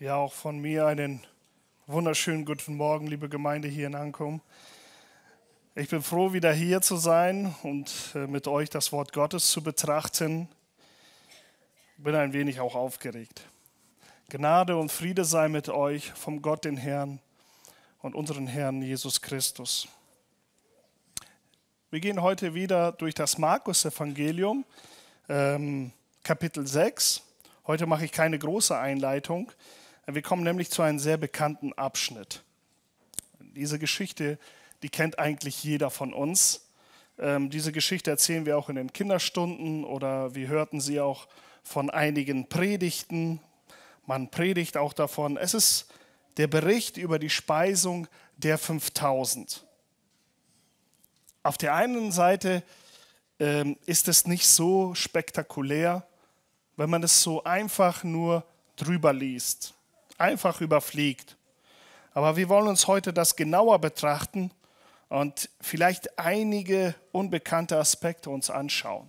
Ja, auch von mir einen wunderschönen guten Morgen, liebe Gemeinde hier in Ankum. Ich bin froh, wieder hier zu sein und äh, mit euch das Wort Gottes zu betrachten. Bin ein wenig auch aufgeregt. Gnade und Friede sei mit euch vom Gott, den Herrn und unseren Herrn Jesus Christus. Wir gehen heute wieder durch das Markus-Evangelium, ähm, Kapitel 6. Heute mache ich keine große Einleitung, wir kommen nämlich zu einem sehr bekannten Abschnitt. Diese Geschichte, die kennt eigentlich jeder von uns. Ähm, diese Geschichte erzählen wir auch in den Kinderstunden oder wir hörten sie auch von einigen Predigten. Man predigt auch davon. Es ist der Bericht über die Speisung der 5000. Auf der einen Seite ähm, ist es nicht so spektakulär, wenn man es so einfach nur drüber liest einfach überfliegt. Aber wir wollen uns heute das genauer betrachten und vielleicht einige unbekannte Aspekte uns anschauen.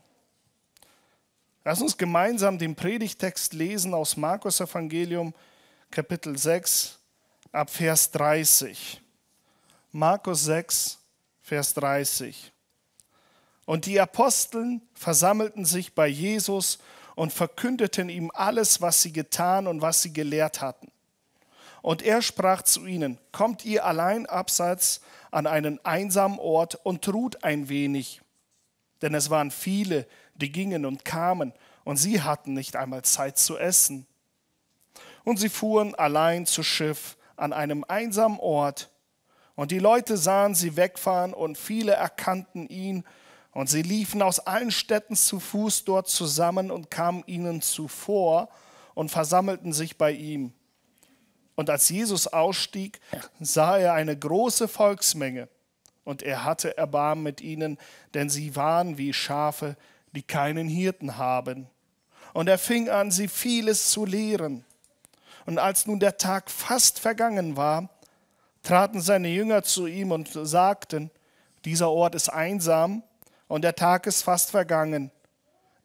Lass uns gemeinsam den Predigtext lesen aus Markus Evangelium Kapitel 6 ab Vers 30. Markus 6, Vers 30. Und die Aposteln versammelten sich bei Jesus und verkündeten ihm alles, was sie getan und was sie gelehrt hatten. Und er sprach zu ihnen, kommt ihr allein abseits an einen einsamen Ort und ruht ein wenig. Denn es waren viele, die gingen und kamen, und sie hatten nicht einmal Zeit zu essen. Und sie fuhren allein zu Schiff an einem einsamen Ort, und die Leute sahen sie wegfahren, und viele erkannten ihn, und sie liefen aus allen Städten zu Fuß dort zusammen und kamen ihnen zuvor und versammelten sich bei ihm. Und als Jesus ausstieg, sah er eine große Volksmenge und er hatte Erbarmen mit ihnen, denn sie waren wie Schafe, die keinen Hirten haben. Und er fing an, sie vieles zu lehren. Und als nun der Tag fast vergangen war, traten seine Jünger zu ihm und sagten, dieser Ort ist einsam und der Tag ist fast vergangen.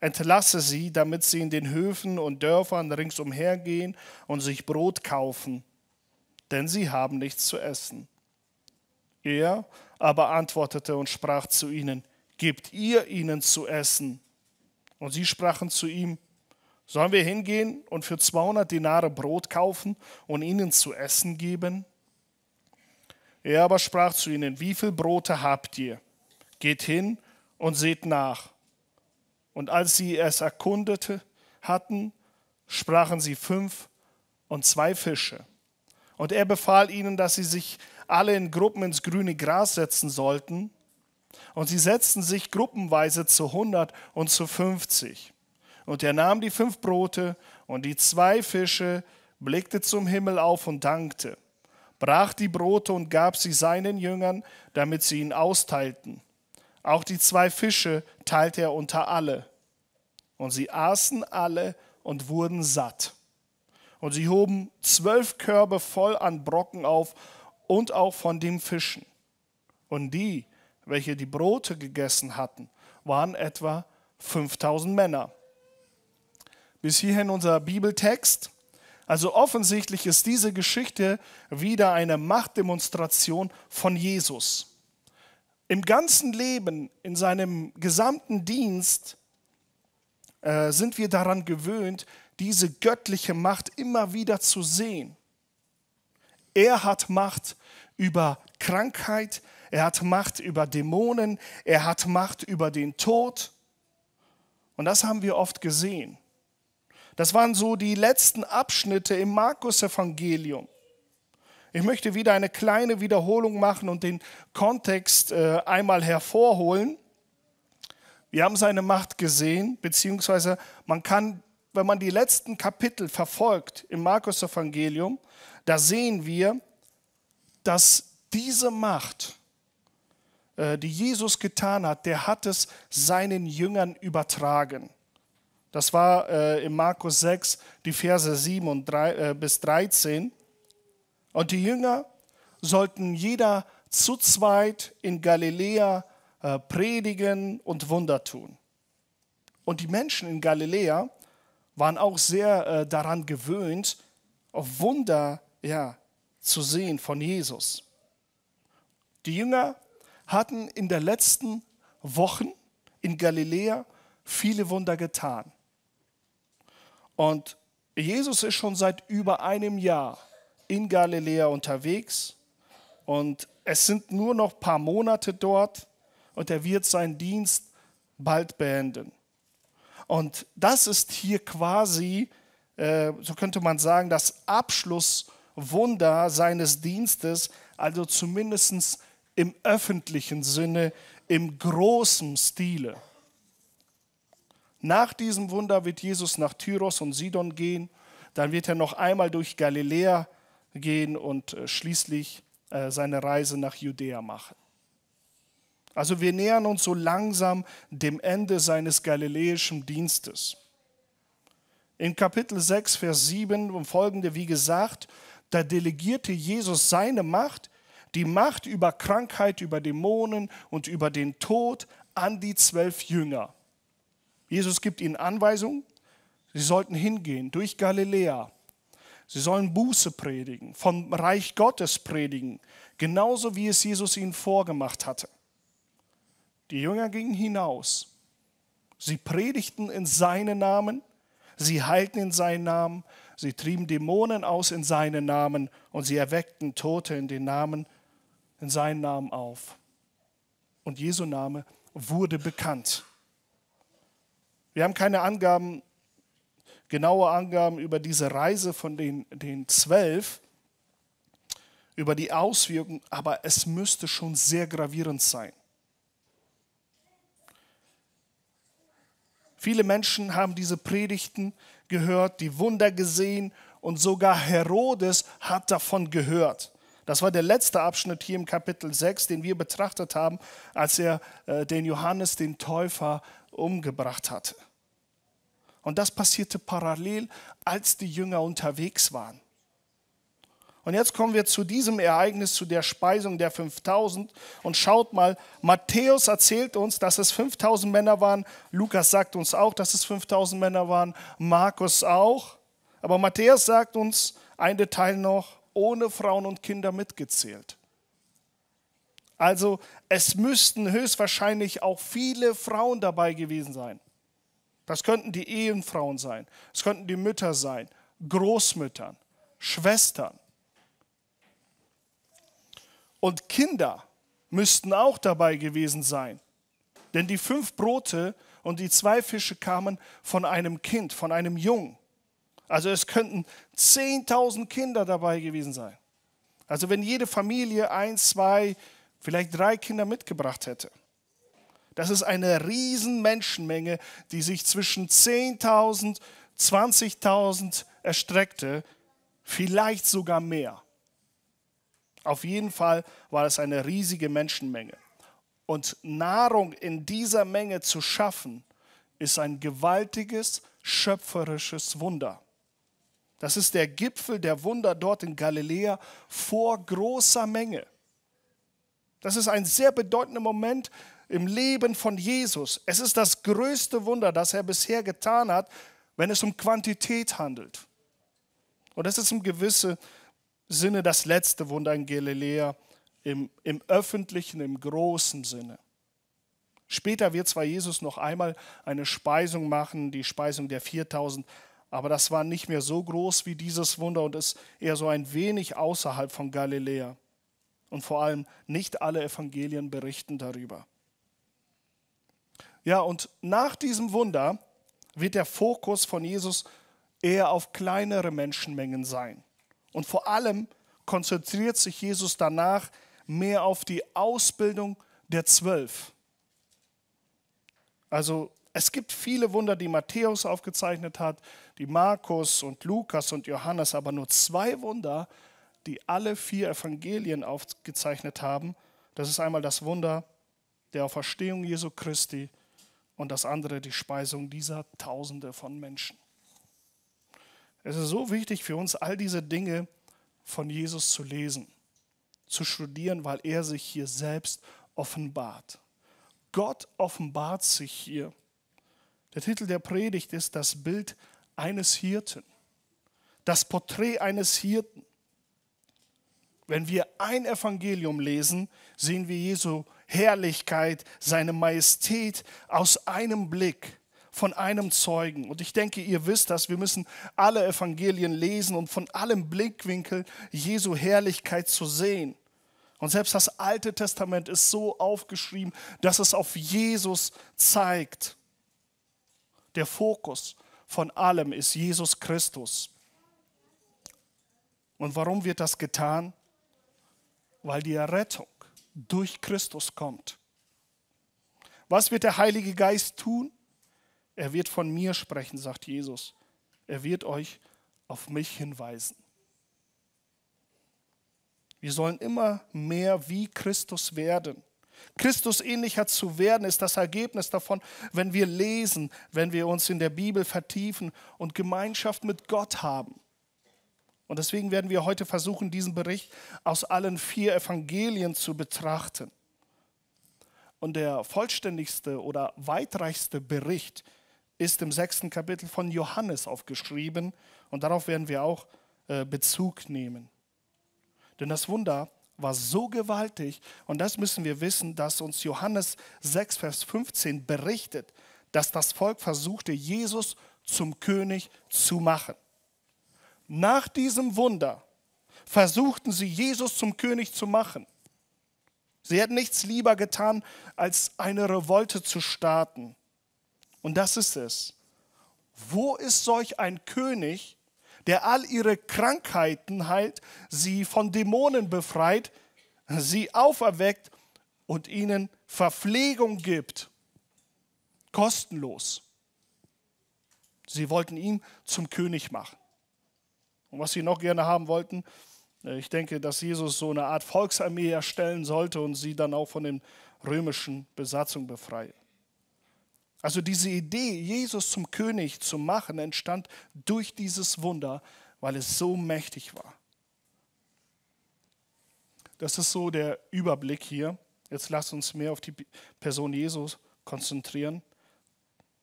Entlasse sie, damit sie in den Höfen und Dörfern ringsumher gehen und sich Brot kaufen, denn sie haben nichts zu essen. Er aber antwortete und sprach zu ihnen, Gebt ihr ihnen zu essen. Und sie sprachen zu ihm, Sollen wir hingehen und für 200 Dinare Brot kaufen und ihnen zu essen geben? Er aber sprach zu ihnen, Wie viel Brote habt ihr? Geht hin und seht nach. Und als sie es erkundete hatten, sprachen sie fünf und zwei Fische. Und er befahl ihnen, dass sie sich alle in Gruppen ins grüne Gras setzen sollten. Und sie setzten sich gruppenweise zu hundert und zu fünfzig. Und er nahm die fünf Brote und die zwei Fische, blickte zum Himmel auf und dankte, brach die Brote und gab sie seinen Jüngern, damit sie ihn austeilten. Auch die zwei Fische teilte er unter alle. Und sie aßen alle und wurden satt. Und sie hoben zwölf Körbe voll an Brocken auf und auch von den Fischen. Und die, welche die Brote gegessen hatten, waren etwa 5000 Männer. Bis hierhin unser Bibeltext. Also offensichtlich ist diese Geschichte wieder eine Machtdemonstration von Jesus im ganzen Leben, in seinem gesamten Dienst äh, sind wir daran gewöhnt, diese göttliche Macht immer wieder zu sehen. Er hat Macht über Krankheit, er hat Macht über Dämonen, er hat Macht über den Tod. Und das haben wir oft gesehen. Das waren so die letzten Abschnitte im Markus-Evangelium. Ich möchte wieder eine kleine Wiederholung machen und den Kontext äh, einmal hervorholen. Wir haben seine Macht gesehen, beziehungsweise man kann, wenn man die letzten Kapitel verfolgt im Markus-Evangelium, da sehen wir, dass diese Macht, äh, die Jesus getan hat, der hat es seinen Jüngern übertragen. Das war äh, in Markus 6, die Verse 7 und 3, bis 13. Und die Jünger sollten jeder zu zweit in Galiläa äh, predigen und Wunder tun. Und die Menschen in Galiläa waren auch sehr äh, daran gewöhnt, Wunder ja, zu sehen von Jesus. Die Jünger hatten in den letzten Wochen in Galiläa viele Wunder getan. Und Jesus ist schon seit über einem Jahr in Galiläa unterwegs und es sind nur noch ein paar Monate dort und er wird seinen Dienst bald beenden. Und das ist hier quasi, äh, so könnte man sagen, das Abschlusswunder seines Dienstes, also zumindest im öffentlichen Sinne, im großen Stile. Nach diesem Wunder wird Jesus nach Tyros und Sidon gehen, dann wird er noch einmal durch Galiläa gehen und äh, schließlich äh, seine Reise nach Judäa machen. Also wir nähern uns so langsam dem Ende seines galiläischen Dienstes. In Kapitel 6, Vers 7 und folgende, wie gesagt, da delegierte Jesus seine Macht, die Macht über Krankheit, über Dämonen und über den Tod an die zwölf Jünger. Jesus gibt ihnen Anweisungen, sie sollten hingehen durch Galiläa, Sie sollen Buße predigen, vom Reich Gottes predigen, genauso wie es Jesus ihnen vorgemacht hatte. Die Jünger gingen hinaus. Sie predigten in seinen Namen, sie heilten in seinen Namen, sie trieben Dämonen aus in seinen Namen und sie erweckten Tote in den Namen, in seinen Namen auf. Und Jesu Name wurde bekannt. Wir haben keine Angaben, genaue Angaben über diese Reise von den, den zwölf, über die Auswirkungen, aber es müsste schon sehr gravierend sein. Viele Menschen haben diese Predigten gehört, die Wunder gesehen und sogar Herodes hat davon gehört. Das war der letzte Abschnitt hier im Kapitel 6, den wir betrachtet haben, als er äh, den Johannes den Täufer umgebracht hatte. Und das passierte parallel, als die Jünger unterwegs waren. Und jetzt kommen wir zu diesem Ereignis, zu der Speisung der 5000. Und schaut mal, Matthäus erzählt uns, dass es 5000 Männer waren. Lukas sagt uns auch, dass es 5000 Männer waren. Markus auch. Aber Matthäus sagt uns ein Detail noch, ohne Frauen und Kinder mitgezählt. Also es müssten höchstwahrscheinlich auch viele Frauen dabei gewesen sein. Das könnten die Ehenfrauen sein, es könnten die Mütter sein, Großmüttern, Schwestern. Und Kinder müssten auch dabei gewesen sein. Denn die fünf Brote und die zwei Fische kamen von einem Kind, von einem Jungen. Also es könnten 10.000 Kinder dabei gewesen sein. Also wenn jede Familie ein, zwei, vielleicht drei Kinder mitgebracht hätte. Das ist eine riesen Menschenmenge, die sich zwischen 10.000, 20.000 erstreckte, vielleicht sogar mehr. Auf jeden Fall war es eine riesige Menschenmenge. Und Nahrung in dieser Menge zu schaffen, ist ein gewaltiges, schöpferisches Wunder. Das ist der Gipfel der Wunder dort in Galiläa vor großer Menge. Das ist ein sehr bedeutender Moment im Leben von Jesus. Es ist das größte Wunder, das er bisher getan hat, wenn es um Quantität handelt. Und es ist im gewissen Sinne das letzte Wunder in Galiläa, im, im öffentlichen, im großen Sinne. Später wird zwar Jesus noch einmal eine Speisung machen, die Speisung der 4000, aber das war nicht mehr so groß wie dieses Wunder und ist eher so ein wenig außerhalb von Galiläa. Und vor allem nicht alle Evangelien berichten darüber. Ja, und nach diesem Wunder wird der Fokus von Jesus eher auf kleinere Menschenmengen sein. Und vor allem konzentriert sich Jesus danach mehr auf die Ausbildung der Zwölf. Also es gibt viele Wunder, die Matthäus aufgezeichnet hat, die Markus und Lukas und Johannes, aber nur zwei Wunder, die alle vier Evangelien aufgezeichnet haben. Das ist einmal das Wunder der Auferstehung Jesu Christi und das andere die Speisung dieser Tausende von Menschen. Es ist so wichtig für uns, all diese Dinge von Jesus zu lesen, zu studieren, weil er sich hier selbst offenbart. Gott offenbart sich hier. Der Titel der Predigt ist das Bild eines Hirten, das Porträt eines Hirten. Wenn wir ein Evangelium lesen, sehen wir Jesu Herrlichkeit, seine Majestät aus einem Blick von einem Zeugen. Und ich denke, ihr wisst das, wir müssen alle Evangelien lesen um von allem Blickwinkel Jesu Herrlichkeit zu sehen. Und selbst das Alte Testament ist so aufgeschrieben, dass es auf Jesus zeigt. Der Fokus von allem ist Jesus Christus. Und warum wird das getan? weil die Errettung durch Christus kommt. Was wird der Heilige Geist tun? Er wird von mir sprechen, sagt Jesus. Er wird euch auf mich hinweisen. Wir sollen immer mehr wie Christus werden. Christus ähnlicher zu werden ist das Ergebnis davon, wenn wir lesen, wenn wir uns in der Bibel vertiefen und Gemeinschaft mit Gott haben. Und deswegen werden wir heute versuchen, diesen Bericht aus allen vier Evangelien zu betrachten. Und der vollständigste oder weitreichste Bericht ist im sechsten Kapitel von Johannes aufgeschrieben. Und darauf werden wir auch äh, Bezug nehmen. Denn das Wunder war so gewaltig, und das müssen wir wissen, dass uns Johannes 6, Vers 15 berichtet, dass das Volk versuchte, Jesus zum König zu machen. Nach diesem Wunder versuchten sie, Jesus zum König zu machen. Sie hätten nichts lieber getan, als eine Revolte zu starten. Und das ist es. Wo ist solch ein König, der all ihre Krankheiten heilt, sie von Dämonen befreit, sie auferweckt und ihnen Verpflegung gibt? Kostenlos. Sie wollten ihn zum König machen und was sie noch gerne haben wollten. Äh, ich denke, dass Jesus so eine Art Volksarmee erstellen sollte und sie dann auch von den römischen Besatzungen befreie. Also diese Idee, Jesus zum König zu machen, entstand durch dieses Wunder, weil es so mächtig war. Das ist so der Überblick hier. Jetzt lasst uns mehr auf die Person Jesus konzentrieren.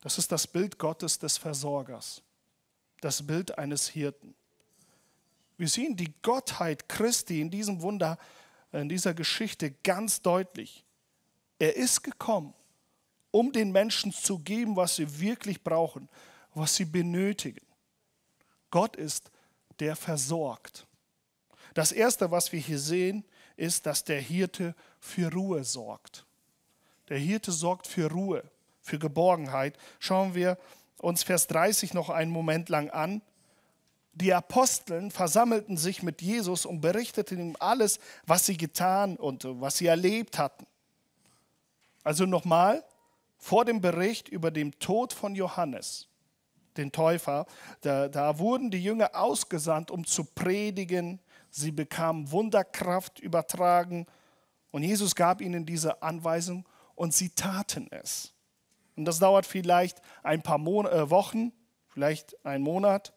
Das ist das Bild Gottes des Versorgers, das Bild eines Hirten. Wir sehen die Gottheit Christi in diesem Wunder, in dieser Geschichte ganz deutlich. Er ist gekommen, um den Menschen zu geben, was sie wirklich brauchen, was sie benötigen. Gott ist, der versorgt. Das Erste, was wir hier sehen, ist, dass der Hirte für Ruhe sorgt. Der Hirte sorgt für Ruhe, für Geborgenheit. Schauen wir uns Vers 30 noch einen Moment lang an. Die Aposteln versammelten sich mit Jesus und berichteten ihm alles, was sie getan und was sie erlebt hatten. Also nochmal, vor dem Bericht über den Tod von Johannes, den Täufer, da, da wurden die Jünger ausgesandt, um zu predigen. Sie bekamen Wunderkraft übertragen und Jesus gab ihnen diese Anweisung und sie taten es. Und das dauert vielleicht ein paar Mon äh, Wochen, vielleicht einen Monat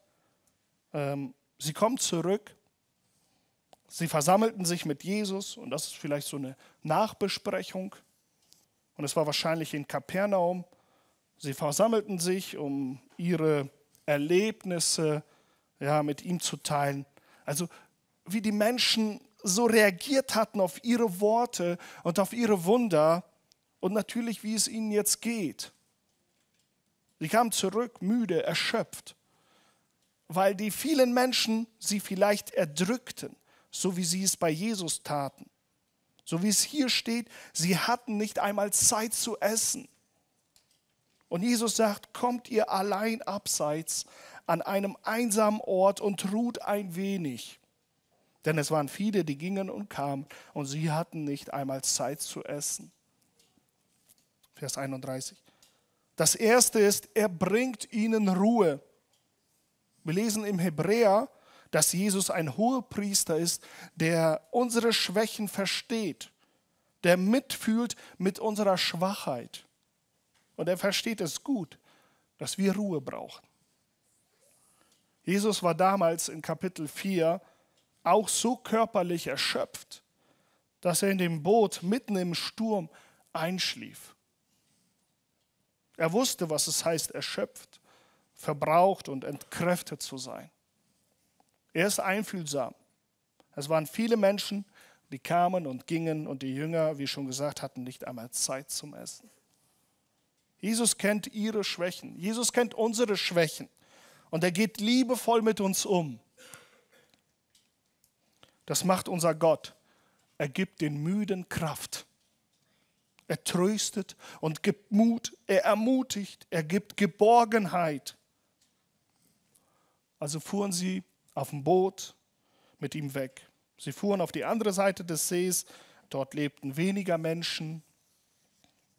ähm, sie kommen zurück. Sie versammelten sich mit Jesus und das ist vielleicht so eine Nachbesprechung. Und es war wahrscheinlich in Kapernaum. Sie versammelten sich, um ihre Erlebnisse ja, mit ihm zu teilen. Also wie die Menschen so reagiert hatten auf ihre Worte und auf ihre Wunder und natürlich, wie es ihnen jetzt geht. Sie kamen zurück, müde, erschöpft weil die vielen Menschen sie vielleicht erdrückten, so wie sie es bei Jesus taten. So wie es hier steht, sie hatten nicht einmal Zeit zu essen. Und Jesus sagt, kommt ihr allein abseits an einem einsamen Ort und ruht ein wenig. Denn es waren viele, die gingen und kamen und sie hatten nicht einmal Zeit zu essen. Vers 31. Das erste ist, er bringt ihnen Ruhe. Wir lesen im Hebräer, dass Jesus ein hoher Priester ist, der unsere Schwächen versteht, der mitfühlt mit unserer Schwachheit. Und er versteht es gut, dass wir Ruhe brauchen. Jesus war damals in Kapitel 4 auch so körperlich erschöpft, dass er in dem Boot mitten im Sturm einschlief. Er wusste, was es heißt, erschöpft verbraucht und entkräftet zu sein. Er ist einfühlsam. Es waren viele Menschen, die kamen und gingen und die Jünger, wie schon gesagt, hatten nicht einmal Zeit zum Essen. Jesus kennt ihre Schwächen. Jesus kennt unsere Schwächen. Und er geht liebevoll mit uns um. Das macht unser Gott. Er gibt den Müden Kraft. Er tröstet und gibt Mut. Er ermutigt. Er gibt Geborgenheit. Also fuhren sie auf dem Boot mit ihm weg. Sie fuhren auf die andere Seite des Sees, dort lebten weniger Menschen,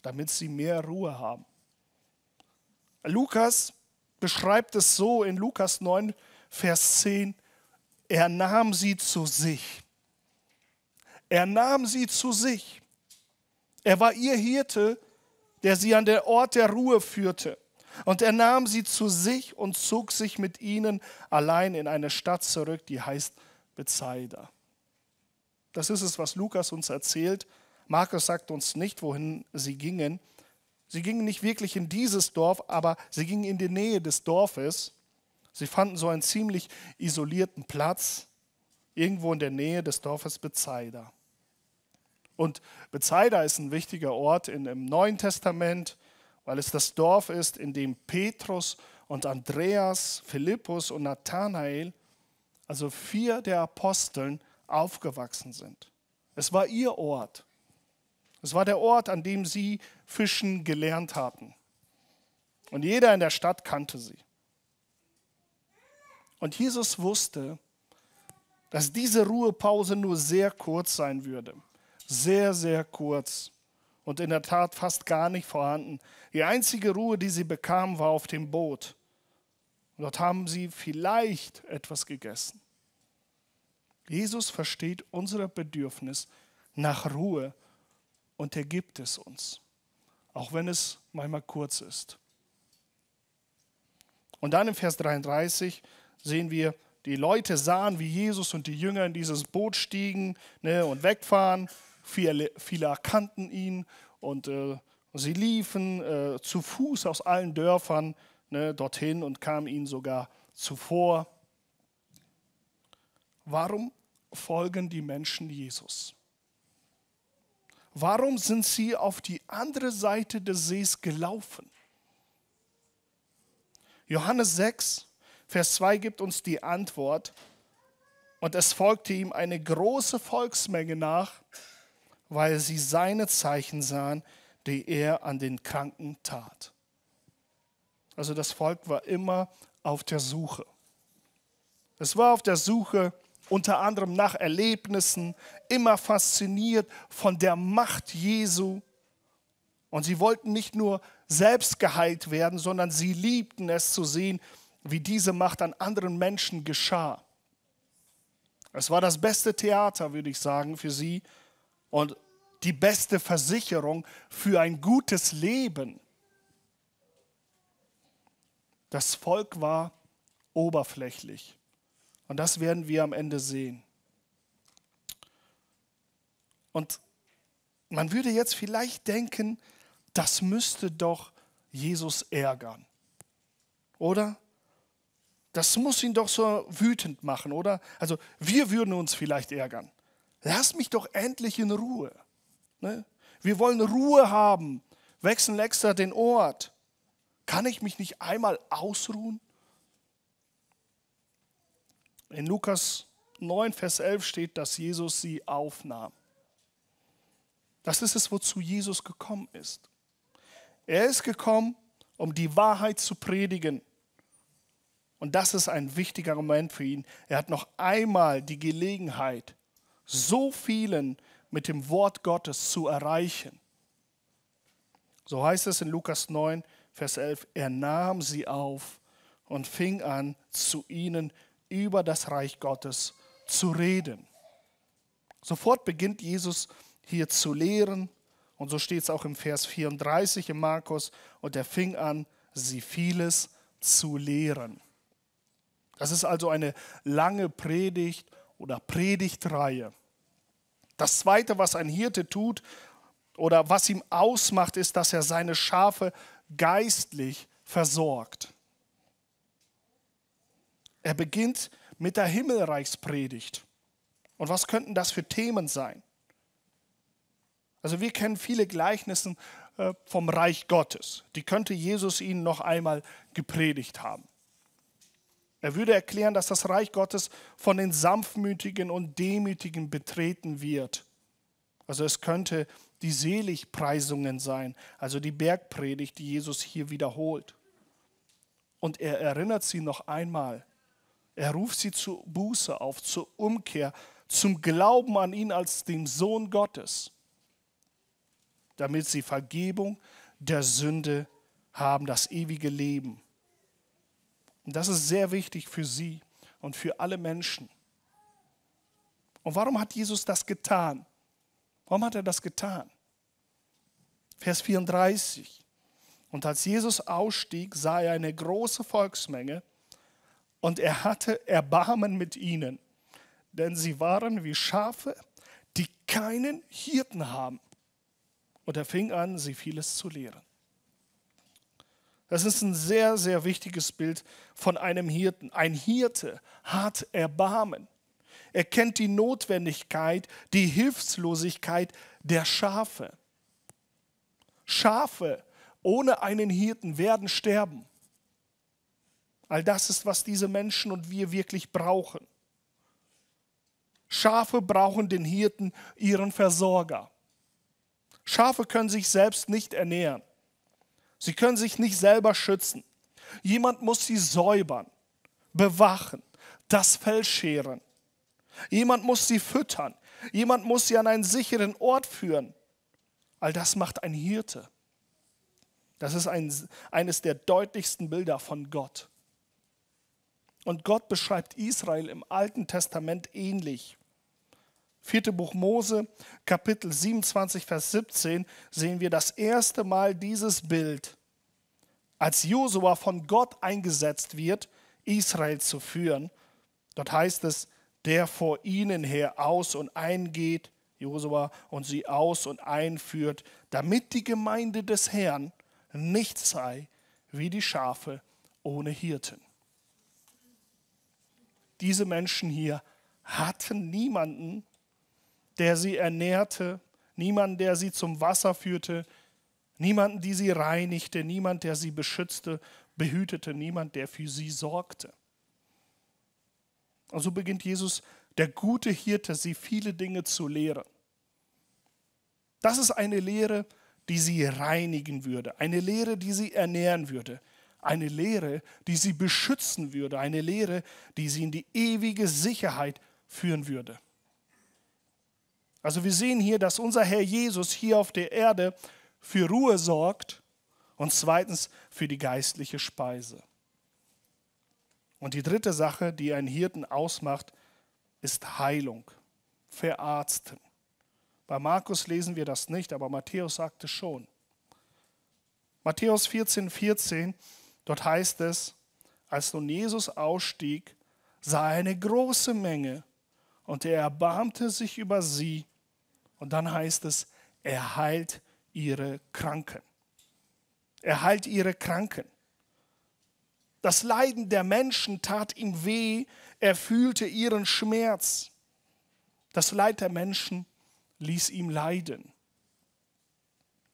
damit sie mehr Ruhe haben. Lukas beschreibt es so in Lukas 9, Vers 10, er nahm sie zu sich. Er nahm sie zu sich. Er war ihr Hirte, der sie an den Ort der Ruhe führte. Und er nahm sie zu sich und zog sich mit ihnen allein in eine Stadt zurück, die heißt Bethsaida. Das ist es, was Lukas uns erzählt. Markus sagt uns nicht, wohin sie gingen. Sie gingen nicht wirklich in dieses Dorf, aber sie gingen in die Nähe des Dorfes. Sie fanden so einen ziemlich isolierten Platz, irgendwo in der Nähe des Dorfes Bethsaida. Und Bethsaida ist ein wichtiger Ort in, im Neuen Testament weil es das Dorf ist, in dem Petrus und Andreas, Philippus und Nathanael, also vier der Aposteln, aufgewachsen sind. Es war ihr Ort. Es war der Ort, an dem sie fischen gelernt hatten. Und jeder in der Stadt kannte sie. Und Jesus wusste, dass diese Ruhepause nur sehr kurz sein würde. Sehr, sehr kurz und in der Tat fast gar nicht vorhanden. Die einzige Ruhe, die sie bekamen, war auf dem Boot. Und dort haben sie vielleicht etwas gegessen. Jesus versteht unser Bedürfnis nach Ruhe und er gibt es uns, auch wenn es manchmal kurz ist. Und dann im Vers 33 sehen wir, die Leute sahen, wie Jesus und die Jünger in dieses Boot stiegen ne, und wegfahren. Viele, viele erkannten ihn und äh, sie liefen äh, zu Fuß aus allen Dörfern ne, dorthin und kamen ihnen sogar zuvor. Warum folgen die Menschen Jesus? Warum sind sie auf die andere Seite des Sees gelaufen? Johannes 6, Vers 2 gibt uns die Antwort. Und es folgte ihm eine große Volksmenge nach, weil sie seine Zeichen sahen, die er an den Kranken tat. Also das Volk war immer auf der Suche. Es war auf der Suche unter anderem nach Erlebnissen, immer fasziniert von der Macht Jesu. Und sie wollten nicht nur selbst geheilt werden, sondern sie liebten es zu sehen, wie diese Macht an anderen Menschen geschah. Es war das beste Theater, würde ich sagen, für sie. Und die beste Versicherung für ein gutes Leben. Das Volk war oberflächlich. Und das werden wir am Ende sehen. Und man würde jetzt vielleicht denken, das müsste doch Jesus ärgern. Oder? Das muss ihn doch so wütend machen, oder? Also wir würden uns vielleicht ärgern. Lass mich doch endlich in Ruhe. Ne? Wir wollen Ruhe haben. Wechseln extra den Ort. Kann ich mich nicht einmal ausruhen? In Lukas 9, Vers 11 steht, dass Jesus sie aufnahm. Das ist es, wozu Jesus gekommen ist. Er ist gekommen, um die Wahrheit zu predigen. Und das ist ein wichtiger Moment für ihn. Er hat noch einmal die Gelegenheit, so vielen mit dem Wort Gottes zu erreichen. So heißt es in Lukas 9, Vers 11, er nahm sie auf und fing an, zu ihnen über das Reich Gottes zu reden. Sofort beginnt Jesus hier zu lehren und so steht es auch im Vers 34 in Markus und er fing an, sie vieles zu lehren. Das ist also eine lange Predigt oder Predigtreihe. Das Zweite, was ein Hirte tut oder was ihm ausmacht, ist, dass er seine Schafe geistlich versorgt. Er beginnt mit der Himmelreichspredigt. Und was könnten das für Themen sein? Also wir kennen viele Gleichnisse äh, vom Reich Gottes. Die könnte Jesus ihnen noch einmal gepredigt haben. Er würde erklären, dass das Reich Gottes von den Sanftmütigen und Demütigen betreten wird. Also es könnte die Seligpreisungen sein, also die Bergpredigt, die Jesus hier wiederholt. Und er erinnert sie noch einmal. Er ruft sie zur Buße auf, zur Umkehr, zum Glauben an ihn als dem Sohn Gottes, damit sie Vergebung der Sünde haben, das ewige Leben. Und das ist sehr wichtig für sie und für alle Menschen. Und warum hat Jesus das getan? Warum hat er das getan? Vers 34. Und als Jesus ausstieg, sah er eine große Volksmenge und er hatte Erbarmen mit ihnen, denn sie waren wie Schafe, die keinen Hirten haben. Und er fing an, sie vieles zu lehren. Das ist ein sehr, sehr wichtiges Bild von einem Hirten. Ein Hirte hat Erbarmen. Er kennt die Notwendigkeit, die Hilflosigkeit der Schafe. Schafe ohne einen Hirten werden sterben. All das ist, was diese Menschen und wir wirklich brauchen. Schafe brauchen den Hirten ihren Versorger. Schafe können sich selbst nicht ernähren. Sie können sich nicht selber schützen. Jemand muss sie säubern, bewachen, das Fell scheren. Jemand muss sie füttern. Jemand muss sie an einen sicheren Ort führen. All das macht ein Hirte. Das ist ein, eines der deutlichsten Bilder von Gott. Und Gott beschreibt Israel im Alten Testament ähnlich. Vierte Buch Mose, Kapitel 27, Vers 17, sehen wir das erste Mal dieses Bild, als Josua von Gott eingesetzt wird, Israel zu führen. Dort heißt es, der vor ihnen her aus und eingeht, Josua, und sie aus und einführt, damit die Gemeinde des Herrn nicht sei wie die Schafe ohne Hirten. Diese Menschen hier hatten niemanden, der sie ernährte, niemanden, der sie zum Wasser führte, niemanden, die sie reinigte, niemand, der sie beschützte, behütete, niemand, der für sie sorgte. Und so also beginnt Jesus, der gute Hirte, sie viele Dinge zu lehren. Das ist eine Lehre, die sie reinigen würde, eine Lehre, die sie ernähren würde, eine Lehre, die sie beschützen würde, eine Lehre, die sie in die ewige Sicherheit führen würde. Also wir sehen hier, dass unser Herr Jesus hier auf der Erde für Ruhe sorgt und zweitens für die geistliche Speise. Und die dritte Sache, die einen Hirten ausmacht, ist Heilung, verarzten. Bei Markus lesen wir das nicht, aber Matthäus sagte schon. Matthäus 14, 14, dort heißt es, als nun Jesus ausstieg, sah er eine große Menge und er erbarmte sich über sie und dann heißt es, er heilt ihre Kranken. Er heilt ihre Kranken. Das Leiden der Menschen tat ihm weh, er fühlte ihren Schmerz. Das Leid der Menschen ließ ihm leiden.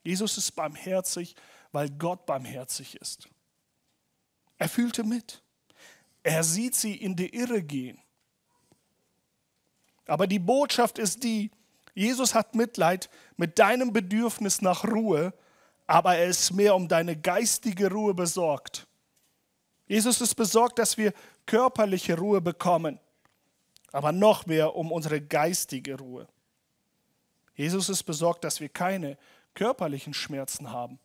Jesus ist barmherzig, weil Gott barmherzig ist. Er fühlte mit. Er sieht sie in die Irre gehen. Aber die Botschaft ist die, Jesus hat Mitleid mit deinem Bedürfnis nach Ruhe, aber er ist mehr um deine geistige Ruhe besorgt. Jesus ist besorgt, dass wir körperliche Ruhe bekommen, aber noch mehr um unsere geistige Ruhe. Jesus ist besorgt, dass wir keine körperlichen Schmerzen haben,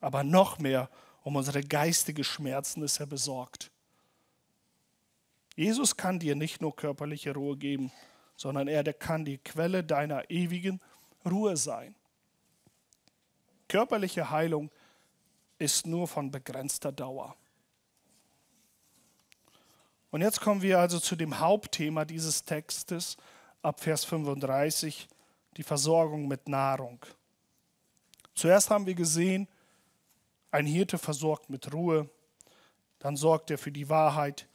aber noch mehr um unsere geistige Schmerzen ist er besorgt. Jesus kann dir nicht nur körperliche Ruhe geben, sondern er kann die Quelle deiner ewigen Ruhe sein. Körperliche Heilung ist nur von begrenzter Dauer. Und jetzt kommen wir also zu dem Hauptthema dieses Textes ab Vers 35, die Versorgung mit Nahrung. Zuerst haben wir gesehen, ein Hirte versorgt mit Ruhe, dann sorgt er für die Wahrheit,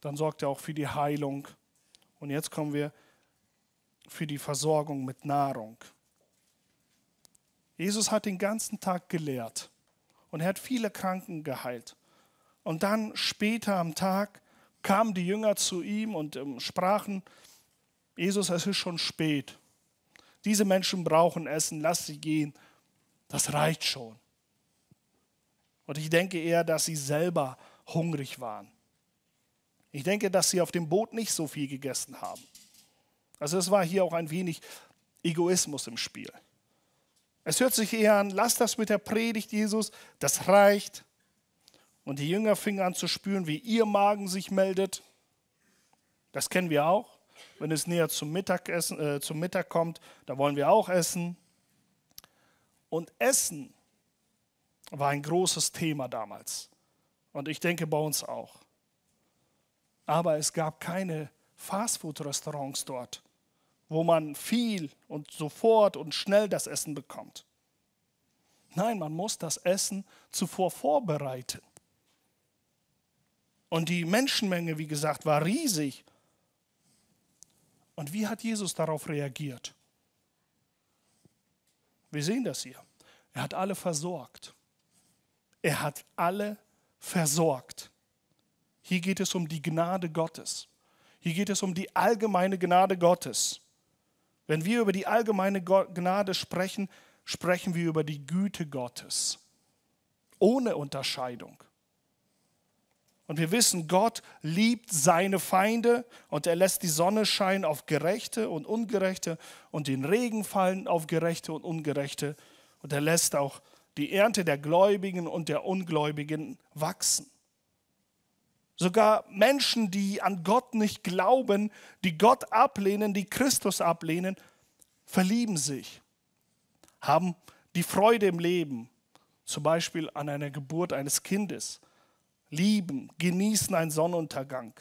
dann sorgt er auch für die Heilung. Und jetzt kommen wir für die Versorgung mit Nahrung. Jesus hat den ganzen Tag gelehrt und er hat viele Kranken geheilt. Und dann später am Tag kamen die Jünger zu ihm und ähm, sprachen, Jesus, es ist schon spät. Diese Menschen brauchen Essen, lass sie gehen. Das reicht schon. Und ich denke eher, dass sie selber hungrig waren. Ich denke, dass sie auf dem Boot nicht so viel gegessen haben. Also es war hier auch ein wenig Egoismus im Spiel. Es hört sich eher an, lass das mit der Predigt, Jesus, das reicht. Und die Jünger fingen an zu spüren, wie ihr Magen sich meldet. Das kennen wir auch. Wenn es näher zum, Mittagessen, äh, zum Mittag kommt, da wollen wir auch essen. Und Essen war ein großes Thema damals. Und ich denke bei uns auch. Aber es gab keine Fastfood-Restaurants dort wo man viel und sofort und schnell das Essen bekommt. Nein, man muss das Essen zuvor vorbereiten. Und die Menschenmenge, wie gesagt, war riesig. Und wie hat Jesus darauf reagiert? Wir sehen das hier. Er hat alle versorgt. Er hat alle versorgt. Hier geht es um die Gnade Gottes. Hier geht es um die allgemeine Gnade Gottes. Wenn wir über die allgemeine Gnade sprechen, sprechen wir über die Güte Gottes. Ohne Unterscheidung. Und wir wissen, Gott liebt seine Feinde und er lässt die Sonne scheinen auf Gerechte und Ungerechte und den Regen fallen auf Gerechte und Ungerechte. Und er lässt auch die Ernte der Gläubigen und der Ungläubigen wachsen. Sogar Menschen, die an Gott nicht glauben, die Gott ablehnen, die Christus ablehnen, verlieben sich, haben die Freude im Leben, zum Beispiel an einer Geburt eines Kindes, lieben, genießen einen Sonnenuntergang,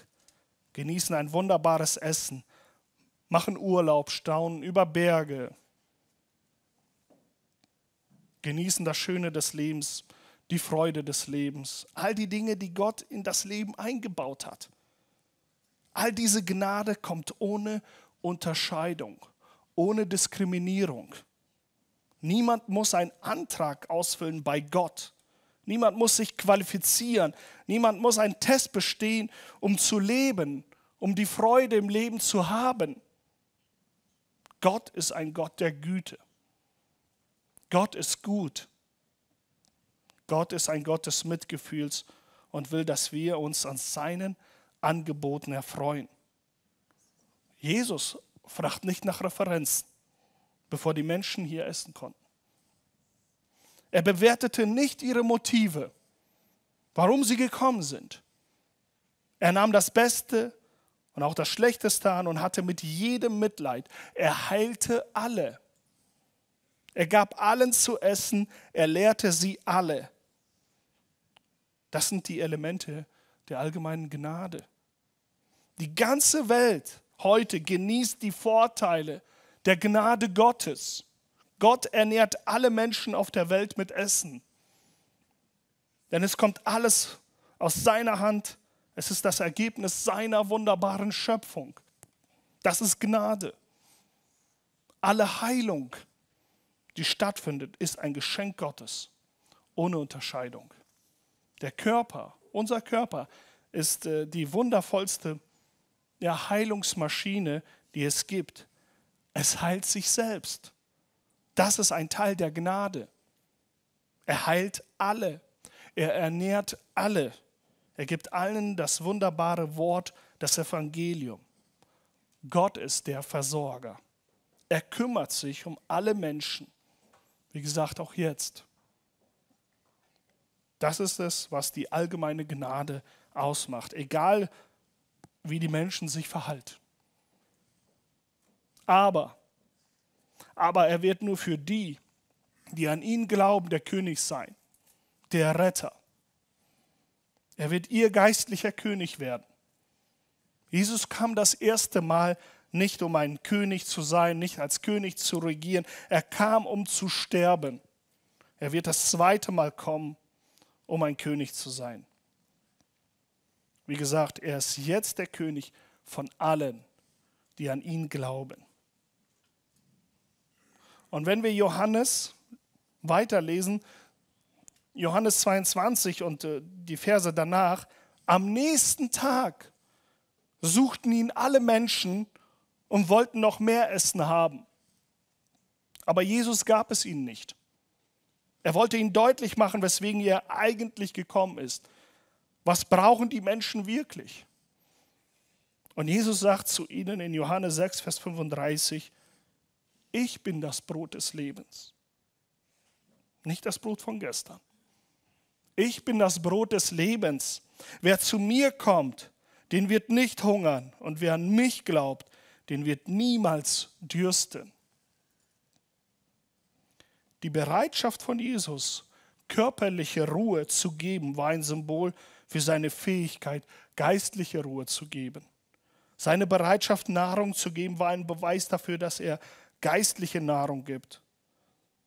genießen ein wunderbares Essen, machen Urlaub, staunen über Berge, genießen das Schöne des Lebens die Freude des Lebens, all die Dinge, die Gott in das Leben eingebaut hat. All diese Gnade kommt ohne Unterscheidung, ohne Diskriminierung. Niemand muss einen Antrag ausfüllen bei Gott. Niemand muss sich qualifizieren. Niemand muss einen Test bestehen, um zu leben, um die Freude im Leben zu haben. Gott ist ein Gott der Güte. Gott ist gut. Gott ist ein Gott des Mitgefühls und will, dass wir uns an seinen Angeboten erfreuen. Jesus fragt nicht nach Referenzen, bevor die Menschen hier essen konnten. Er bewertete nicht ihre Motive, warum sie gekommen sind. Er nahm das Beste und auch das Schlechteste an und hatte mit jedem Mitleid. Er heilte alle. Er gab allen zu essen, er lehrte sie alle. Das sind die Elemente der allgemeinen Gnade. Die ganze Welt heute genießt die Vorteile der Gnade Gottes. Gott ernährt alle Menschen auf der Welt mit Essen. Denn es kommt alles aus seiner Hand. Es ist das Ergebnis seiner wunderbaren Schöpfung. Das ist Gnade. Alle Heilung, die stattfindet, ist ein Geschenk Gottes, ohne Unterscheidung. Der Körper, unser Körper ist äh, die wundervollste Heilungsmaschine, die es gibt. Es heilt sich selbst. Das ist ein Teil der Gnade. Er heilt alle. Er ernährt alle. Er gibt allen das wunderbare Wort, das Evangelium. Gott ist der Versorger. Er kümmert sich um alle Menschen. Wie gesagt, auch jetzt. Das ist es, was die allgemeine Gnade ausmacht, egal wie die Menschen sich verhalten. Aber, aber er wird nur für die, die an ihn glauben, der König sein, der Retter. Er wird ihr geistlicher König werden. Jesus kam das erste Mal nicht, um ein König zu sein, nicht als König zu regieren. Er kam, um zu sterben. Er wird das zweite Mal kommen, um ein König zu sein. Wie gesagt, er ist jetzt der König von allen, die an ihn glauben. Und wenn wir Johannes weiterlesen, Johannes 22 und äh, die Verse danach, am nächsten Tag suchten ihn alle Menschen und wollten noch mehr Essen haben. Aber Jesus gab es ihnen nicht. Er wollte ihnen deutlich machen, weswegen er eigentlich gekommen ist. Was brauchen die Menschen wirklich? Und Jesus sagt zu ihnen in Johannes 6, Vers 35, ich bin das Brot des Lebens. Nicht das Brot von gestern. Ich bin das Brot des Lebens. Wer zu mir kommt, den wird nicht hungern. Und wer an mich glaubt, den wird niemals dürsten. Die Bereitschaft von Jesus, körperliche Ruhe zu geben, war ein Symbol für seine Fähigkeit, geistliche Ruhe zu geben. Seine Bereitschaft, Nahrung zu geben, war ein Beweis dafür, dass er geistliche Nahrung gibt.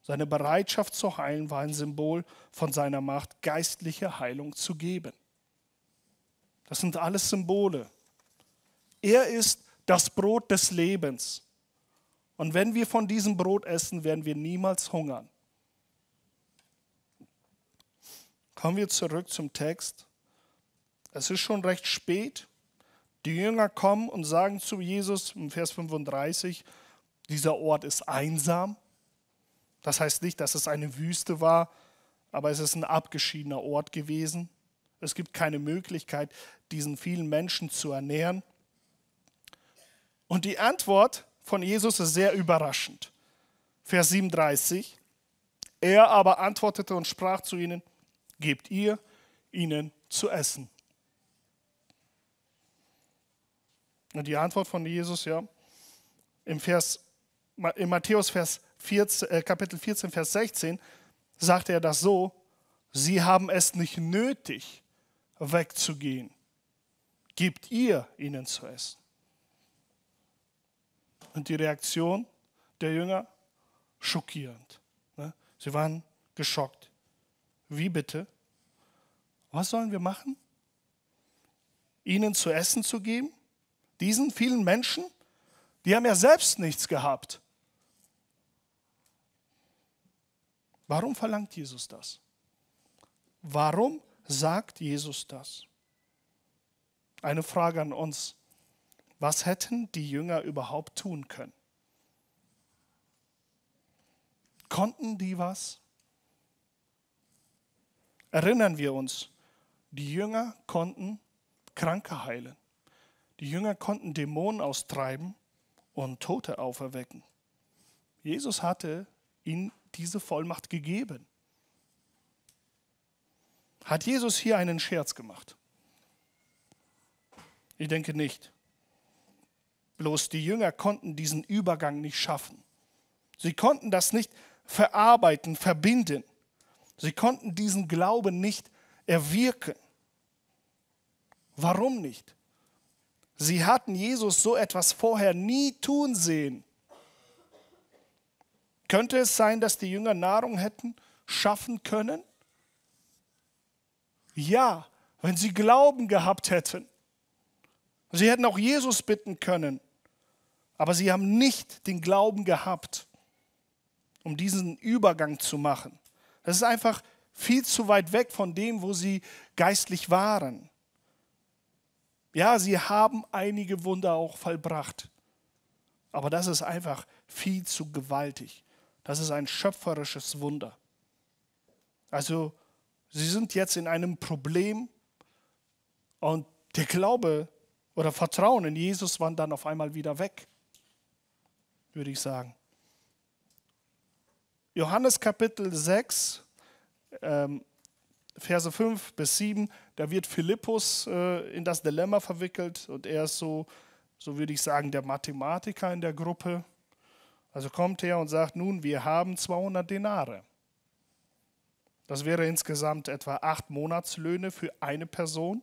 Seine Bereitschaft zu heilen war ein Symbol von seiner Macht, geistliche Heilung zu geben. Das sind alles Symbole. Er ist das Brot des Lebens. Und wenn wir von diesem Brot essen, werden wir niemals hungern. Kommen wir zurück zum Text. Es ist schon recht spät. Die Jünger kommen und sagen zu Jesus im Vers 35, dieser Ort ist einsam. Das heißt nicht, dass es eine Wüste war, aber es ist ein abgeschiedener Ort gewesen. Es gibt keine Möglichkeit, diesen vielen Menschen zu ernähren. Und die Antwort von Jesus ist sehr überraschend. Vers 37. Er aber antwortete und sprach zu ihnen, gebt ihr ihnen zu essen. Und die Antwort von Jesus, ja, im Vers, in Matthäus Vers 14, äh, Kapitel 14, Vers 16, sagte er das so, sie haben es nicht nötig, wegzugehen. Gebt ihr ihnen zu essen und die Reaktion der Jünger schockierend. Ne? Sie waren geschockt. Wie bitte? Was sollen wir machen? Ihnen zu essen zu geben? Diesen vielen Menschen? Die haben ja selbst nichts gehabt. Warum verlangt Jesus das? Warum sagt Jesus das? Eine Frage an uns. Was hätten die Jünger überhaupt tun können? Konnten die was? Erinnern wir uns, die Jünger konnten Kranke heilen. Die Jünger konnten Dämonen austreiben und Tote auferwecken. Jesus hatte ihnen diese Vollmacht gegeben. Hat Jesus hier einen Scherz gemacht? Ich denke nicht. Bloß die Jünger konnten diesen Übergang nicht schaffen. Sie konnten das nicht verarbeiten, verbinden. Sie konnten diesen Glauben nicht erwirken. Warum nicht? Sie hatten Jesus so etwas vorher nie tun sehen. Könnte es sein, dass die Jünger Nahrung hätten schaffen können? Ja, wenn sie Glauben gehabt hätten. Sie hätten auch Jesus bitten können. Aber sie haben nicht den Glauben gehabt, um diesen Übergang zu machen. Das ist einfach viel zu weit weg von dem, wo sie geistlich waren. Ja, sie haben einige Wunder auch vollbracht. Aber das ist einfach viel zu gewaltig. Das ist ein schöpferisches Wunder. Also, sie sind jetzt in einem Problem und der Glaube oder Vertrauen in Jesus waren dann auf einmal wieder weg würde ich sagen. Johannes Kapitel 6, ähm, Verse 5 bis 7, da wird Philippus äh, in das Dilemma verwickelt und er ist so, so würde ich sagen, der Mathematiker in der Gruppe. Also kommt er und sagt, nun, wir haben 200 Denare. Das wäre insgesamt etwa acht Monatslöhne für eine Person.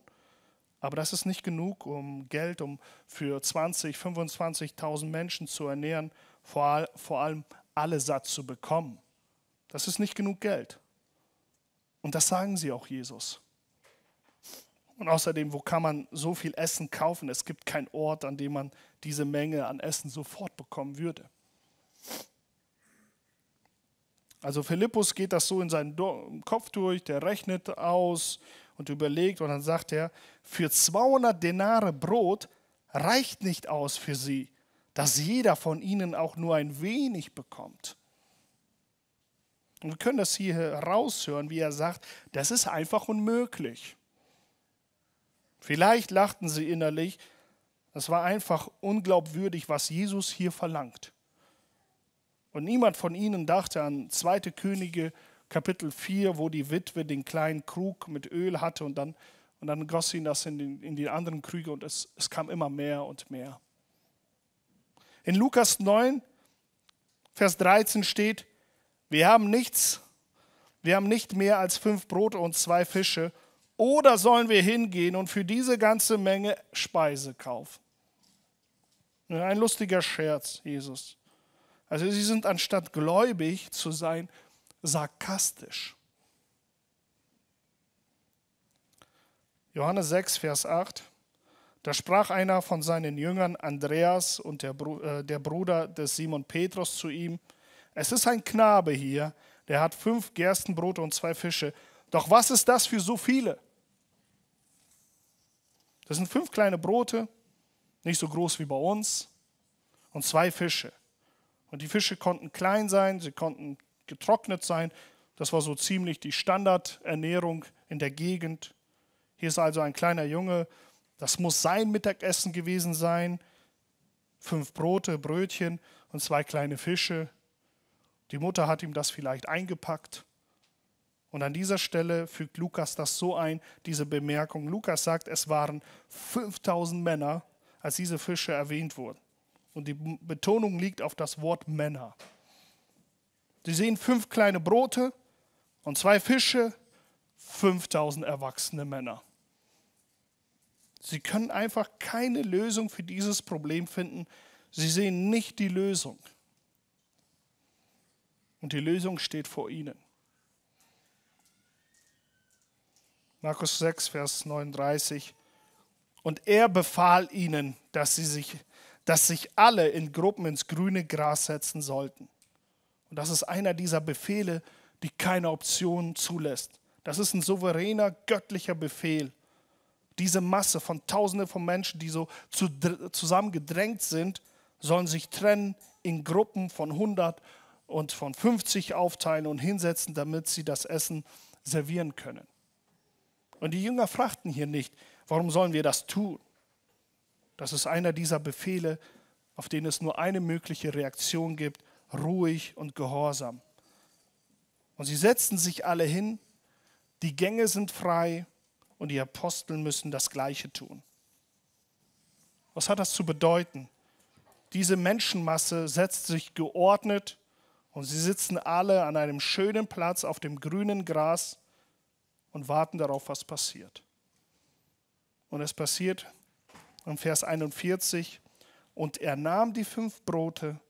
Aber das ist nicht genug, um Geld um für 20, 25.000 Menschen zu ernähren, vor, vor allem alle satt zu bekommen. Das ist nicht genug Geld. Und das sagen sie auch Jesus. Und außerdem, wo kann man so viel Essen kaufen? Es gibt keinen Ort, an dem man diese Menge an Essen sofort bekommen würde. Also Philippus geht das so in seinen Kopf durch, der rechnet aus, und überlegt und dann sagt er, für 200 Denare Brot reicht nicht aus für sie, dass jeder von ihnen auch nur ein wenig bekommt. Und wir können das hier raushören, wie er sagt, das ist einfach unmöglich. Vielleicht lachten sie innerlich, es war einfach unglaubwürdig, was Jesus hier verlangt. Und niemand von ihnen dachte an zweite Könige Kapitel 4, wo die Witwe den kleinen Krug mit Öl hatte und dann, und dann goss sie das in, den, in die anderen Krüge und es, es kam immer mehr und mehr. In Lukas 9, Vers 13 steht, wir haben nichts, wir haben nicht mehr als fünf Brote und zwei Fische. Oder sollen wir hingehen und für diese ganze Menge Speise kaufen? Ein lustiger Scherz, Jesus. Also sie sind anstatt gläubig zu sein, sarkastisch. Johannes 6, Vers 8. Da sprach einer von seinen Jüngern, Andreas und der, äh, der Bruder des Simon Petrus, zu ihm: Es ist ein Knabe hier, der hat fünf Gerstenbrote und zwei Fische. Doch was ist das für so viele? Das sind fünf kleine Brote, nicht so groß wie bei uns, und zwei Fische. Und die Fische konnten klein sein, sie konnten getrocknet sein. Das war so ziemlich die Standardernährung in der Gegend. Hier ist also ein kleiner Junge. Das muss sein Mittagessen gewesen sein. Fünf Brote, Brötchen und zwei kleine Fische. Die Mutter hat ihm das vielleicht eingepackt. Und an dieser Stelle fügt Lukas das so ein, diese Bemerkung. Lukas sagt, es waren 5000 Männer, als diese Fische erwähnt wurden. Und die Betonung liegt auf das Wort Männer. Sie sehen fünf kleine Brote und zwei Fische, 5000 erwachsene Männer. Sie können einfach keine Lösung für dieses Problem finden. Sie sehen nicht die Lösung. Und die Lösung steht vor ihnen. Markus 6, Vers 39. Und er befahl ihnen, dass sie sich, dass sich alle in Gruppen ins grüne Gras setzen sollten. Und das ist einer dieser Befehle, die keine Optionen zulässt. Das ist ein souveräner, göttlicher Befehl. Diese Masse von Tausenden von Menschen, die so zusammengedrängt sind, sollen sich trennen in Gruppen von 100 und von 50 aufteilen und hinsetzen, damit sie das Essen servieren können. Und die Jünger fragten hier nicht, warum sollen wir das tun? Das ist einer dieser Befehle, auf den es nur eine mögliche Reaktion gibt, ruhig und gehorsam. Und sie setzen sich alle hin, die Gänge sind frei und die Apostel müssen das Gleiche tun. Was hat das zu bedeuten? Diese Menschenmasse setzt sich geordnet und sie sitzen alle an einem schönen Platz auf dem grünen Gras und warten darauf, was passiert. Und es passiert im Vers 41, und er nahm die fünf Brote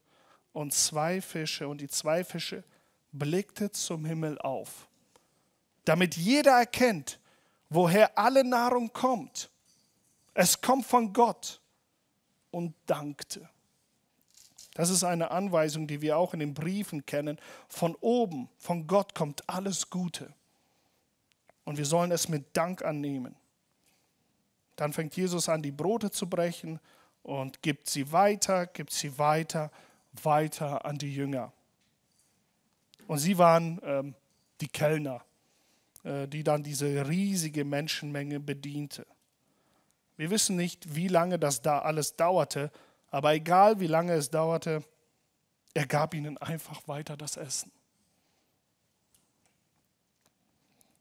und zwei Fische. Und die zwei Fische blickte zum Himmel auf, damit jeder erkennt, woher alle Nahrung kommt. Es kommt von Gott und dankte. Das ist eine Anweisung, die wir auch in den Briefen kennen. Von oben, von Gott kommt alles Gute. Und wir sollen es mit Dank annehmen. Dann fängt Jesus an, die Brote zu brechen und gibt sie weiter, gibt sie weiter weiter an die Jünger. Und sie waren ähm, die Kellner, äh, die dann diese riesige Menschenmenge bediente. Wir wissen nicht, wie lange das da alles dauerte, aber egal wie lange es dauerte, er gab ihnen einfach weiter das Essen.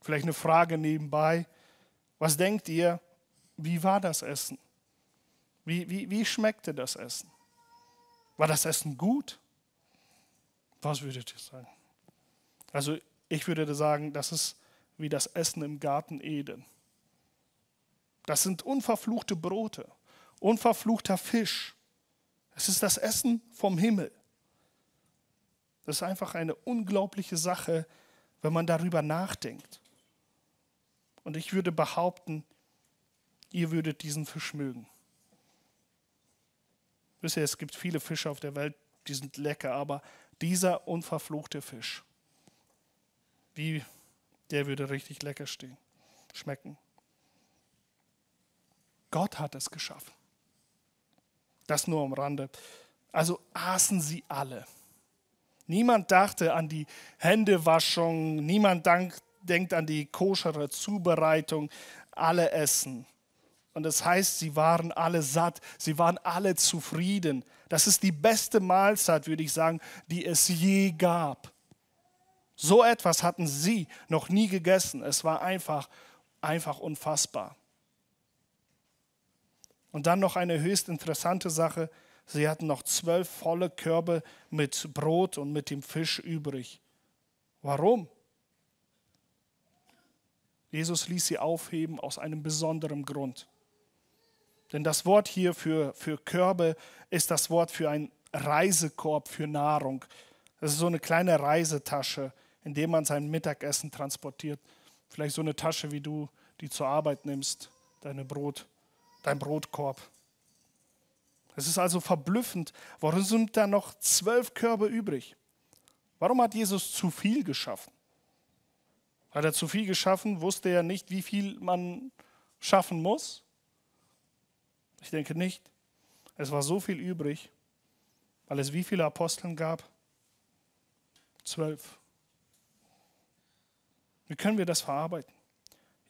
Vielleicht eine Frage nebenbei. Was denkt ihr, wie war das Essen? Wie, wie, wie schmeckte das Essen? War das Essen gut? Was würdet ihr sagen? Also ich würde sagen, das ist wie das Essen im Garten Eden. Das sind unverfluchte Brote, unverfluchter Fisch. Es ist das Essen vom Himmel. Das ist einfach eine unglaubliche Sache, wenn man darüber nachdenkt. Und ich würde behaupten, ihr würdet diesen Fisch mögen. Wisst ihr, es gibt viele Fische auf der Welt, die sind lecker, aber dieser unverfluchte Fisch, wie der würde richtig lecker stehen, schmecken. Gott hat es geschaffen. Das nur am Rande. Also aßen sie alle. Niemand dachte an die Händewaschung, niemand denkt an die koschere Zubereitung. Alle essen. Und das heißt, sie waren alle satt, sie waren alle zufrieden. Das ist die beste Mahlzeit, würde ich sagen, die es je gab. So etwas hatten sie noch nie gegessen. Es war einfach, einfach unfassbar. Und dann noch eine höchst interessante Sache. Sie hatten noch zwölf volle Körbe mit Brot und mit dem Fisch übrig. Warum? Jesus ließ sie aufheben aus einem besonderen Grund. Denn das Wort hier für, für Körbe ist das Wort für einen Reisekorb für Nahrung. Das ist so eine kleine Reisetasche, in der man sein Mittagessen transportiert. Vielleicht so eine Tasche wie du, die zur Arbeit nimmst, deine Brot, dein Brotkorb. Es ist also verblüffend, warum sind da noch zwölf Körbe übrig? Warum hat Jesus zu viel geschaffen? Hat er zu viel geschaffen, wusste er nicht, wie viel man schaffen muss? Ich denke nicht. Es war so viel übrig, weil es wie viele Aposteln gab? Zwölf. Wie können wir das verarbeiten?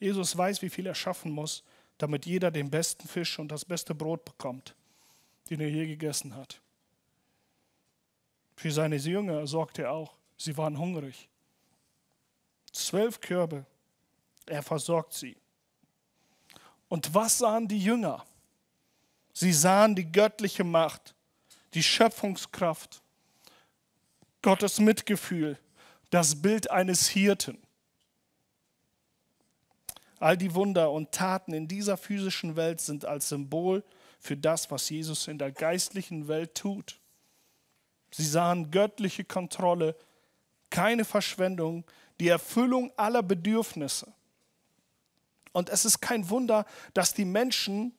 Jesus weiß, wie viel er schaffen muss, damit jeder den besten Fisch und das beste Brot bekommt, den er je gegessen hat. Für seine Jünger sorgte er auch. Sie waren hungrig. Zwölf Körbe. Er versorgt sie. Und was sahen die Jünger? Sie sahen die göttliche Macht, die Schöpfungskraft, Gottes Mitgefühl, das Bild eines Hirten. All die Wunder und Taten in dieser physischen Welt sind als Symbol für das, was Jesus in der geistlichen Welt tut. Sie sahen göttliche Kontrolle, keine Verschwendung, die Erfüllung aller Bedürfnisse. Und es ist kein Wunder, dass die Menschen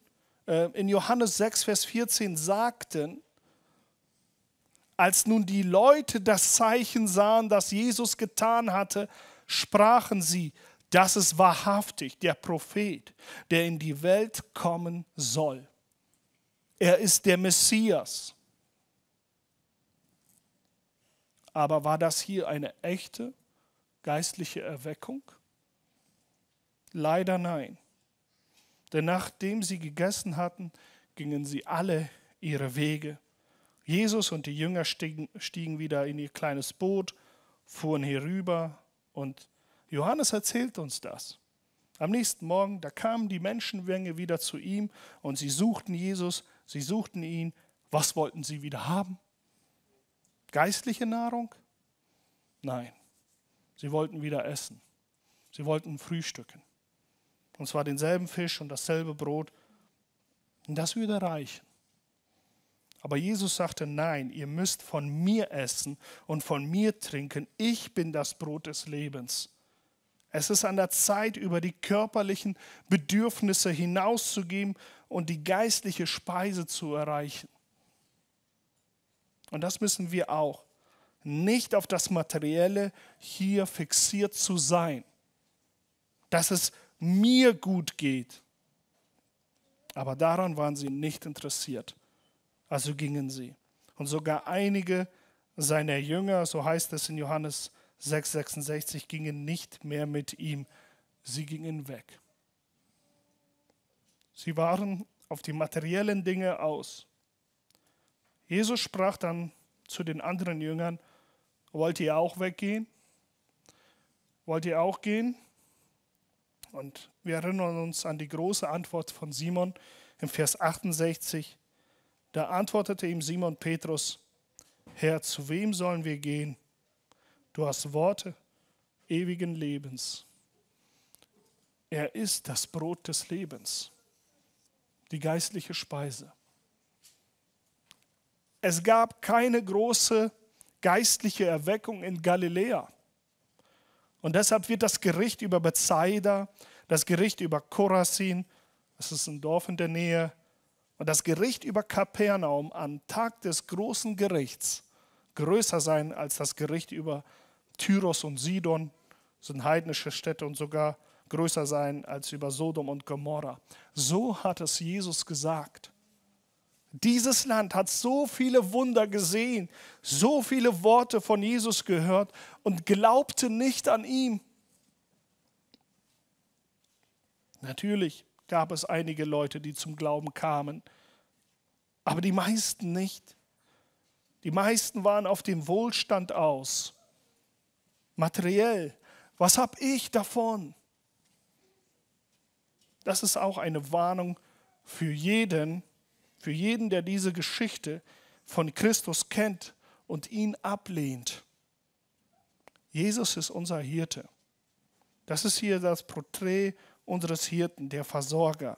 äh, in Johannes 6, Vers 14 sagten, als nun die Leute das Zeichen sahen, das Jesus getan hatte, sprachen sie, das ist wahrhaftig der Prophet, der in die Welt kommen soll. Er ist der Messias. Aber war das hier eine echte geistliche Erweckung? Leider nein. Denn nachdem sie gegessen hatten, gingen sie alle ihre Wege. Jesus und die Jünger stiegen, stiegen wieder in ihr kleines Boot, fuhren hierüber und Johannes erzählt uns das. Am nächsten Morgen, da kamen die Menschenwänge wieder zu ihm und sie suchten Jesus, sie suchten ihn. Was wollten sie wieder haben? Geistliche Nahrung? Nein, sie wollten wieder essen. Sie wollten frühstücken. Und zwar denselben Fisch und dasselbe Brot. Und das würde reichen. Aber Jesus sagte, nein, ihr müsst von mir essen und von mir trinken. Ich bin das Brot des Lebens. Es ist an der Zeit, über die körperlichen Bedürfnisse hinauszugehen und die geistliche Speise zu erreichen. Und das müssen wir auch. Nicht auf das Materielle hier fixiert zu sein. Das ist mir gut geht. Aber daran waren sie nicht interessiert. Also gingen sie. Und sogar einige seiner Jünger, so heißt es in Johannes 6,66, gingen nicht mehr mit ihm. Sie gingen weg. Sie waren auf die materiellen Dinge aus. Jesus sprach dann zu den anderen Jüngern, wollt ihr auch weggehen? Wollt ihr auch gehen? Und wir erinnern uns an die große Antwort von Simon im Vers 68. Da antwortete ihm Simon Petrus, Herr, zu wem sollen wir gehen? Du hast Worte ewigen Lebens. Er ist das Brot des Lebens, die geistliche Speise. Es gab keine große geistliche Erweckung in Galiläa. Und deshalb wird das Gericht über Bethsaida, das Gericht über Korasin, das ist ein Dorf in der Nähe, und das Gericht über Kapernaum am Tag des großen Gerichts größer sein als das Gericht über Tyros und Sidon, das sind heidnische Städte und sogar größer sein als über Sodom und Gomorra. So hat es Jesus gesagt. Dieses Land hat so viele Wunder gesehen, so viele Worte von Jesus gehört und glaubte nicht an ihn. Natürlich gab es einige Leute, die zum Glauben kamen, aber die meisten nicht. Die meisten waren auf dem Wohlstand aus, materiell. Was habe ich davon? Das ist auch eine Warnung für jeden, der für jeden, der diese Geschichte von Christus kennt und ihn ablehnt. Jesus ist unser Hirte. Das ist hier das Porträt unseres Hirten, der Versorger.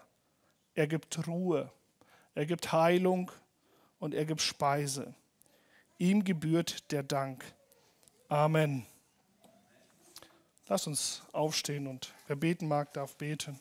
Er gibt Ruhe, er gibt Heilung und er gibt Speise. Ihm gebührt der Dank. Amen. Lass uns aufstehen und wer beten mag, darf beten.